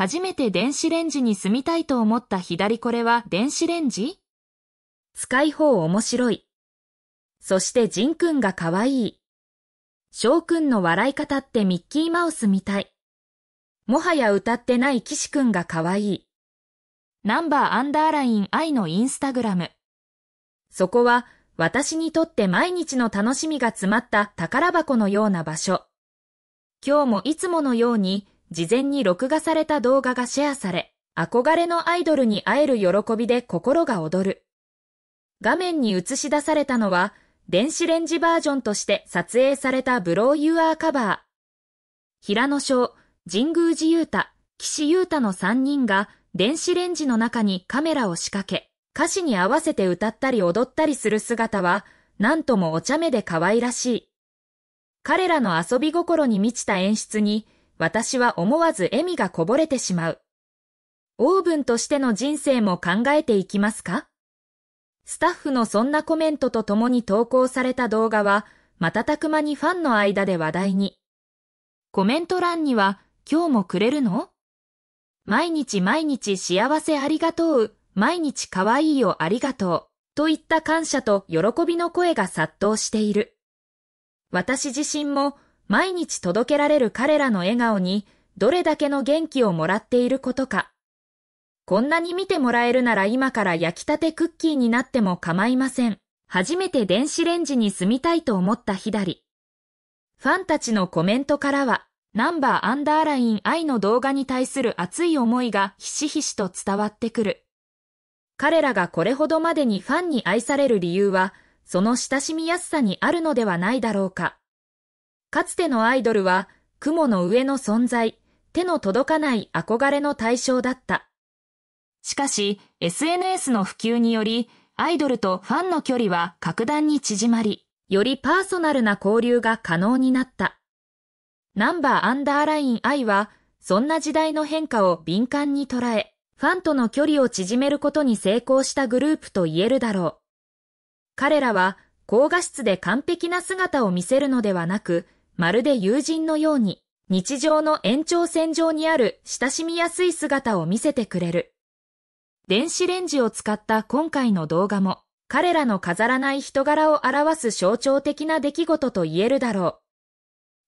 初めて電子レンジに住みたいと思った左これは電子レンジ使い方面白い。そしてジンくんが可愛い。翔くんの笑い方ってミッキーマウスみたい。もはや歌ってない岸くんが可愛い。ナンバーアンダーライン愛のインスタグラム。そこは私にとって毎日の楽しみが詰まった宝箱のような場所。今日もいつものように事前に録画された動画がシェアされ、憧れのアイドルに会える喜びで心が躍る。画面に映し出されたのは、電子レンジバージョンとして撮影されたブローユーアーカバー。平野翔、神宮寺優太、岸優太の3人が電子レンジの中にカメラを仕掛け、歌詞に合わせて歌ったり踊ったりする姿は、なんともお茶目で可愛らしい。彼らの遊び心に満ちた演出に、私は思わず笑みがこぼれてしまう。オーブンとしての人生も考えていきますかスタッフのそんなコメントと共に投稿された動画は、瞬く間にファンの間で話題に。コメント欄には、今日もくれるの毎日毎日幸せありがとう、毎日可愛いよありがとう、といった感謝と喜びの声が殺到している。私自身も毎日届けられる彼らの笑顔にどれだけの元気をもらっていることか。こんなに見てもらえるなら今から焼きたてクッキーになっても構いません。初めて電子レンジに住みたいと思ったひだり。ファンたちのコメントからは、ナンバーアンダーライン愛の動画に対する熱い思いがひしひしと伝わってくる。彼らがこれほどまでにファンに愛される理由は、その親しみやすさにあるのではないだろうか。かつてのアイドルは雲の上の存在、手の届かない憧れの対象だった。しかし、SNS の普及により、アイドルとファンの距離は格段に縮まり、よりパーソナルな交流が可能になった。ナンバーアンダーラインアイは、そんな時代の変化を敏感に捉え、ファンとの距離を縮めることに成功したグループと言えるだろう。彼らは、高画質で完璧な姿を見せるのではなく、まるで友人のように、日常の延長線上にある親しみやすい姿を見せてくれる。電子レンジを使った今回の動画も、彼らの飾らない人柄を表す象徴的な出来事と言えるだろ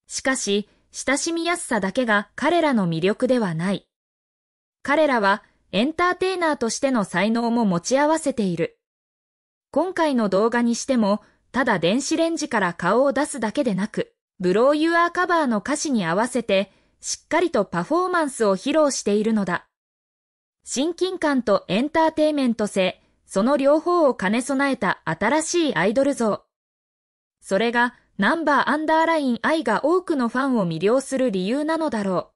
う。しかし、親しみやすさだけが彼らの魅力ではない。彼らはエンターテイナーとしての才能も持ち合わせている。今回の動画にしても、ただ電子レンジから顔を出すだけでなく、ブローユアーカバーの歌詞に合わせて、しっかりとパフォーマンスを披露しているのだ。親近感とエンターテイメント性、その両方を兼ね備えた新しいアイドル像。それが、ナンバーアンダーライン愛が多くのファンを魅了する理由なのだろう。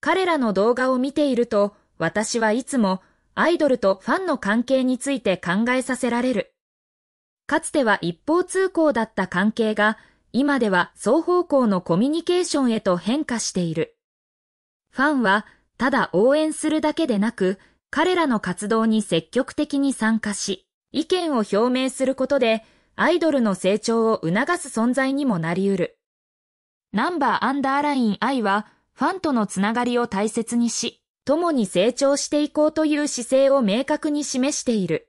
彼らの動画を見ていると、私はいつもアイドルとファンの関係について考えさせられる。かつては一方通行だった関係が今では双方向のコミュニケーションへと変化している。ファンはただ応援するだけでなく、彼らの活動に積極的に参加し、意見を表明することで、アイドルの成長を促す存在にもなり得る。ナンバーアンダーライン I は、ファンとのつながりを大切にし、共に成長していこうという姿勢を明確に示している。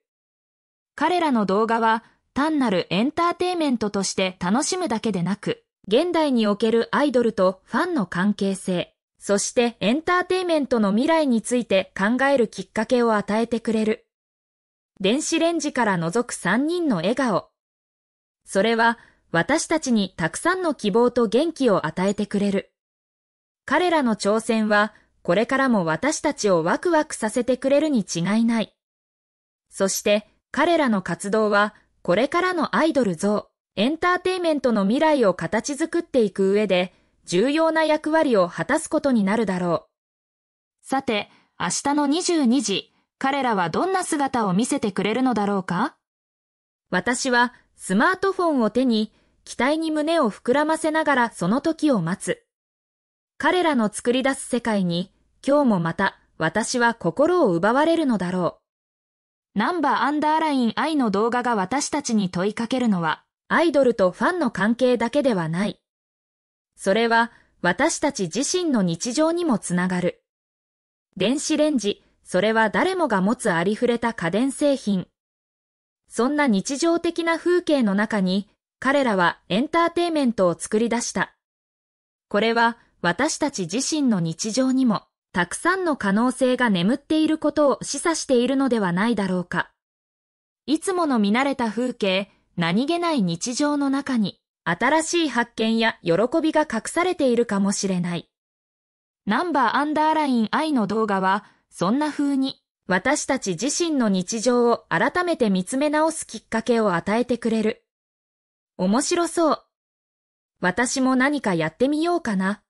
彼らの動画は、単なるエンターテイメントとして楽しむだけでなく、現代におけるアイドルとファンの関係性、そしてエンターテイメントの未来について考えるきっかけを与えてくれる。電子レンジから覗く3人の笑顔。それは私たちにたくさんの希望と元気を与えてくれる。彼らの挑戦はこれからも私たちをワクワクさせてくれるに違いない。そして彼らの活動はこれからのアイドル像、エンターテイメントの未来を形作っていく上で、重要な役割を果たすことになるだろう。さて、明日の22時、彼らはどんな姿を見せてくれるのだろうか私はスマートフォンを手に、期待に胸を膨らませながらその時を待つ。彼らの作り出す世界に、今日もまた私は心を奪われるのだろう。ナンバーアンダーライン愛の動画が私たちに問いかけるのは、アイドルとファンの関係だけではない。それは、私たち自身の日常にもつながる。電子レンジ、それは誰もが持つありふれた家電製品。そんな日常的な風景の中に、彼らはエンターテイメントを作り出した。これは私たち自身の日常にも。たくさんの可能性が眠っていることを示唆しているのではないだろうか。いつもの見慣れた風景、何気ない日常の中に、新しい発見や喜びが隠されているかもしれない。ナンバーアンダーライン愛の動画は、そんな風に、私たち自身の日常を改めて見つめ直すきっかけを与えてくれる。面白そう。私も何かやってみようかな。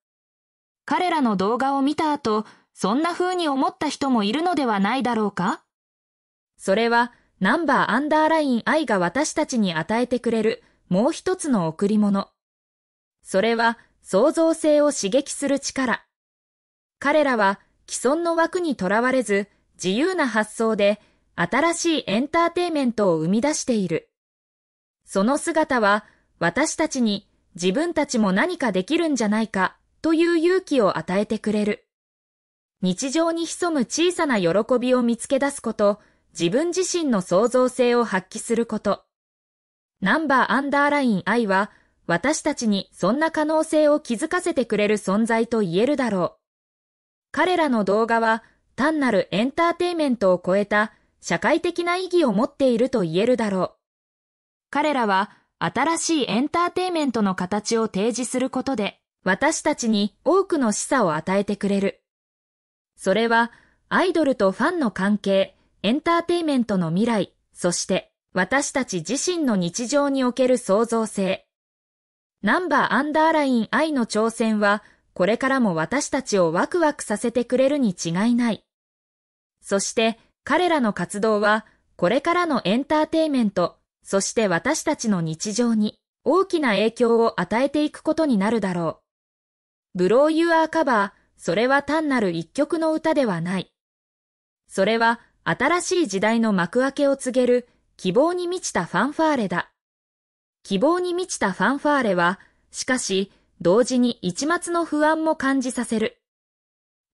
彼らの動画を見た後、そんな風に思った人もいるのではないだろうかそれは、ナンバーアンダーライン愛が私たちに与えてくれる、もう一つの贈り物。それは、創造性を刺激する力。彼らは、既存の枠にとらわれず、自由な発想で、新しいエンターテイメントを生み出している。その姿は、私たちに自分たちも何かできるんじゃないかという勇気を与えてくれる。日常に潜む小さな喜びを見つけ出すこと、自分自身の創造性を発揮すること。ナンバーアンダーライン愛は、私たちにそんな可能性を気づかせてくれる存在と言えるだろう。彼らの動画は、単なるエンターテイメントを超えた社会的な意義を持っていると言えるだろう。彼らは、新しいエンターテイメントの形を提示することで、私たちに多くの示唆を与えてくれる。それは、アイドルとファンの関係、エンターテイメントの未来、そして私たち自身の日常における創造性。ナンバーアンダーライン愛の挑戦は、これからも私たちをワクワクさせてくれるに違いない。そして、彼らの活動は、これからのエンターテイメント、そして私たちの日常に大きな影響を与えていくことになるだろう。ブローユアーカバー、それは単なる一曲の歌ではない。それは新しい時代の幕開けを告げる希望に満ちたファンファーレだ。希望に満ちたファンファーレは、しかし、同時に一末の不安も感じさせる。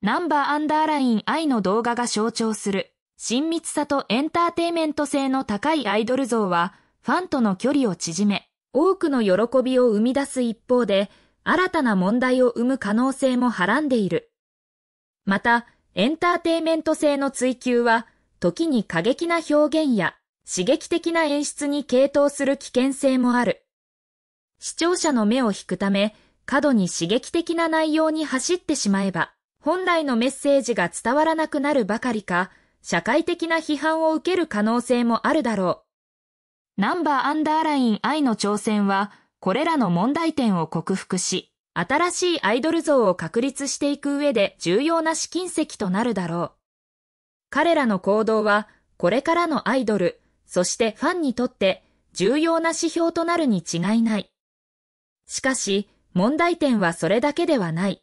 ナンバーアンダーライン愛の動画が象徴する、親密さとエンターテイメント性の高いアイドル像は、ファンとの距離を縮め、多くの喜びを生み出す一方で、新たな問題を生む可能性もはらんでいる。また、エンターテイメント性の追求は、時に過激な表現や刺激的な演出に傾倒する危険性もある。視聴者の目を引くため、過度に刺激的な内容に走ってしまえば、本来のメッセージが伝わらなくなるばかりか、社会的な批判を受ける可能性もあるだろう。ナンバーアンダーライン I の挑戦は、これらの問題点を克服し、新しいアイドル像を確立していく上で重要な試金石となるだろう。彼らの行動は、これからのアイドル、そしてファンにとって重要な指標となるに違いない。しかし、問題点はそれだけではない。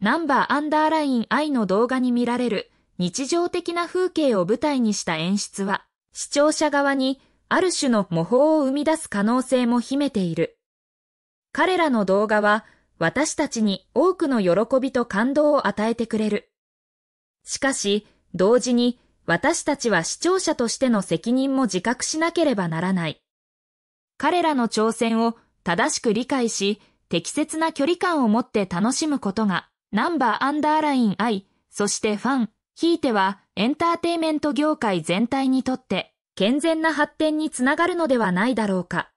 ナンバーアンダーライン愛の動画に見られる日常的な風景を舞台にした演出は、視聴者側にある種の模倣を生み出す可能性も秘めている。彼らの動画は私たちに多くの喜びと感動を与えてくれる。しかし、同時に私たちは視聴者としての責任も自覚しなければならない。彼らの挑戦を正しく理解し、適切な距離感を持って楽しむことが、ナンバーアンダーライン I、そしてファン、ひいてはエンターテイメント業界全体にとって健全な発展につながるのではないだろうか。